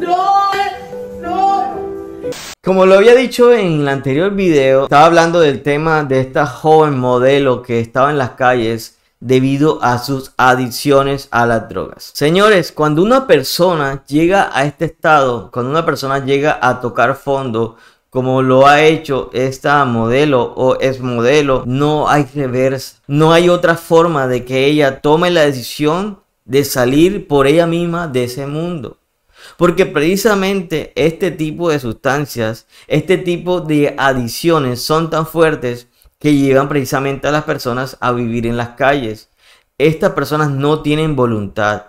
¡No! Eh, ¡No! Como lo había dicho en el anterior video, estaba hablando del tema de esta joven modelo que estaba en las calles debido a sus adicciones a las drogas. Señores, cuando una persona llega a este estado, cuando una persona llega a tocar fondo, como lo ha hecho esta modelo o es modelo, no hay reversa, no hay otra forma de que ella tome la decisión de salir por ella misma de ese mundo. Porque precisamente este tipo de sustancias, este tipo de adiciones son tan fuertes que llevan precisamente a las personas a vivir en las calles. Estas personas no tienen voluntad,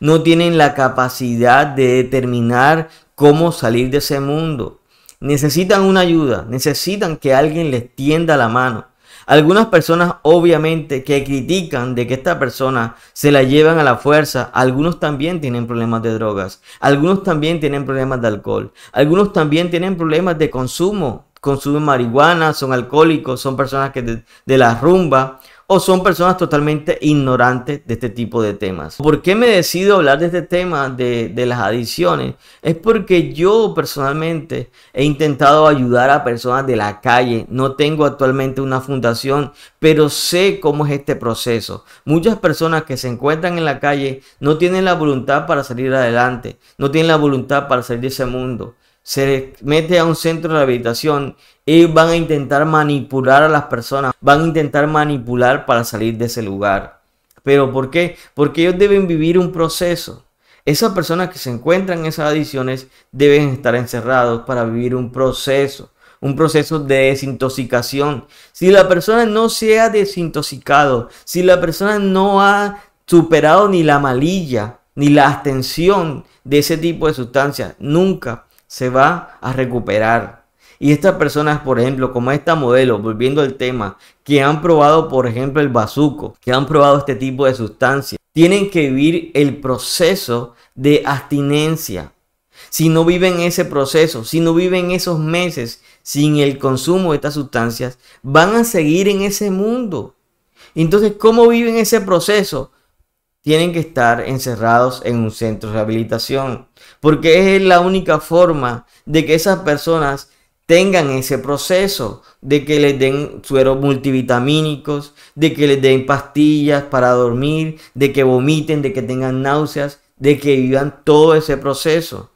no tienen la capacidad de determinar cómo salir de ese mundo. Necesitan una ayuda, necesitan que alguien les tienda la mano, algunas personas obviamente que critican de que esta persona se la llevan a la fuerza, algunos también tienen problemas de drogas, algunos también tienen problemas de alcohol, algunos también tienen problemas de consumo, consumen marihuana, son alcohólicos, son personas que de, de la rumba, o son personas totalmente ignorantes de este tipo de temas. ¿Por qué me decido hablar de este tema de, de las adicciones? Es porque yo personalmente he intentado ayudar a personas de la calle. No tengo actualmente una fundación, pero sé cómo es este proceso. Muchas personas que se encuentran en la calle no tienen la voluntad para salir adelante, no tienen la voluntad para salir de ese mundo se mete a un centro de rehabilitación, y van a intentar manipular a las personas, van a intentar manipular para salir de ese lugar. ¿Pero por qué? Porque ellos deben vivir un proceso. Esas personas que se encuentran en esas adicciones deben estar encerrados para vivir un proceso, un proceso de desintoxicación. Si la persona no se ha desintoxicado, si la persona no ha superado ni la malilla, ni la abstención de ese tipo de sustancias, nunca se va a recuperar. Y estas personas, por ejemplo, como esta modelo, volviendo al tema, que han probado, por ejemplo, el bazuco, que han probado este tipo de sustancias, tienen que vivir el proceso de abstinencia. Si no viven ese proceso, si no viven esos meses sin el consumo de estas sustancias, van a seguir en ese mundo. Entonces, ¿cómo viven ese proceso? tienen que estar encerrados en un centro de rehabilitación, porque es la única forma de que esas personas tengan ese proceso de que les den sueros multivitamínicos, de que les den pastillas para dormir, de que vomiten, de que tengan náuseas, de que vivan todo ese proceso.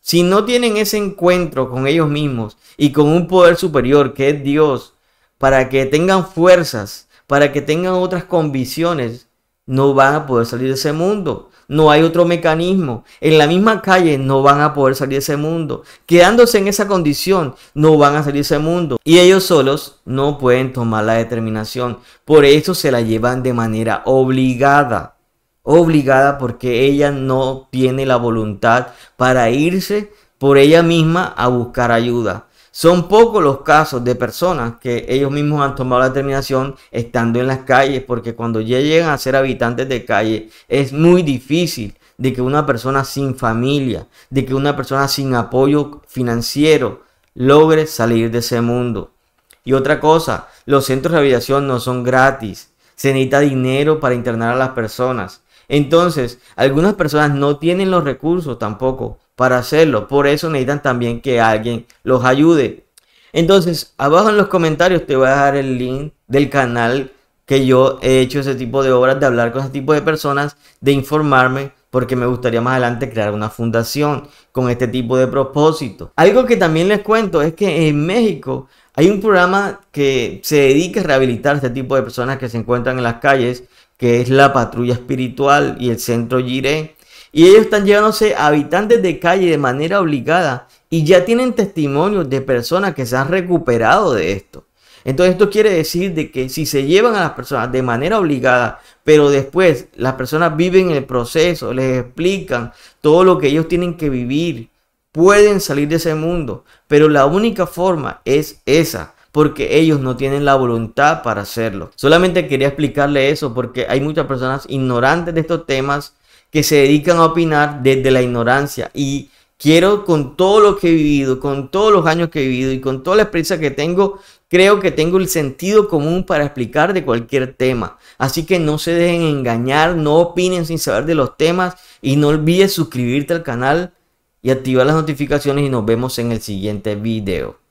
Si no tienen ese encuentro con ellos mismos y con un poder superior que es Dios, para que tengan fuerzas, para que tengan otras convicciones, no van a poder salir de ese mundo. No hay otro mecanismo. En la misma calle no van a poder salir de ese mundo. Quedándose en esa condición, no van a salir de ese mundo. Y ellos solos no pueden tomar la determinación. Por eso se la llevan de manera obligada. Obligada porque ella no tiene la voluntad para irse por ella misma a buscar ayuda. Son pocos los casos de personas que ellos mismos han tomado la determinación estando en las calles, porque cuando ya llegan a ser habitantes de calle es muy difícil de que una persona sin familia, de que una persona sin apoyo financiero logre salir de ese mundo. Y otra cosa, los centros de habitación no son gratis. Se necesita dinero para internar a las personas. Entonces, algunas personas no tienen los recursos tampoco para hacerlo. Por eso necesitan también que alguien los ayude. Entonces, abajo en los comentarios te voy a dar el link del canal que yo he hecho ese tipo de obras, de hablar con ese tipo de personas, de informarme, porque me gustaría más adelante crear una fundación con este tipo de propósito. Algo que también les cuento es que en México hay un programa que se dedica a rehabilitar este tipo de personas que se encuentran en las calles, que es la patrulla espiritual y el centro Giré. Y ellos están llevándose habitantes de calle de manera obligada y ya tienen testimonios de personas que se han recuperado de esto. Entonces esto quiere decir de que si se llevan a las personas de manera obligada, pero después las personas viven el proceso, les explican todo lo que ellos tienen que vivir, pueden salir de ese mundo, pero la única forma es esa, porque ellos no tienen la voluntad para hacerlo. Solamente quería explicarle eso porque hay muchas personas ignorantes de estos temas que se dedican a opinar desde la ignorancia. Y quiero con todo lo que he vivido, con todos los años que he vivido y con toda la experiencia que tengo, creo que tengo el sentido común para explicar de cualquier tema. Así que no se dejen engañar, no opinen sin saber de los temas y no olvides suscribirte al canal y activar las notificaciones y nos vemos en el siguiente video.